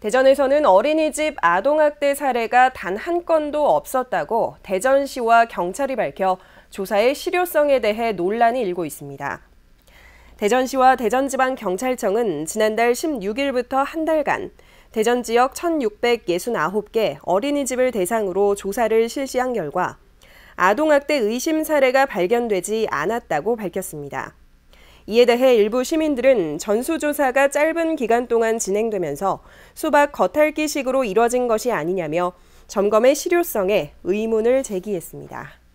대전에서는 어린이집 아동학대 사례가 단 한 건도 없었다고 대전시와 경찰이 밝혀 조사의 실효성에 대해 논란이 일고 있습니다. 대전시와 대전지방경찰청은 지난달 16일부터 한 달간 대전 지역 1,669개 어린이집을 대상으로 조사를 실시한 결과 아동학대 의심 사례가 발견되지 않았다고 밝혔습니다. 이에 대해 일부 시민들은 전수조사가 짧은 기간 동안 진행되면서 수박 겉핥기식으로 이뤄진 것이 아니냐며 점검의 실효성에 의문을 제기했습니다.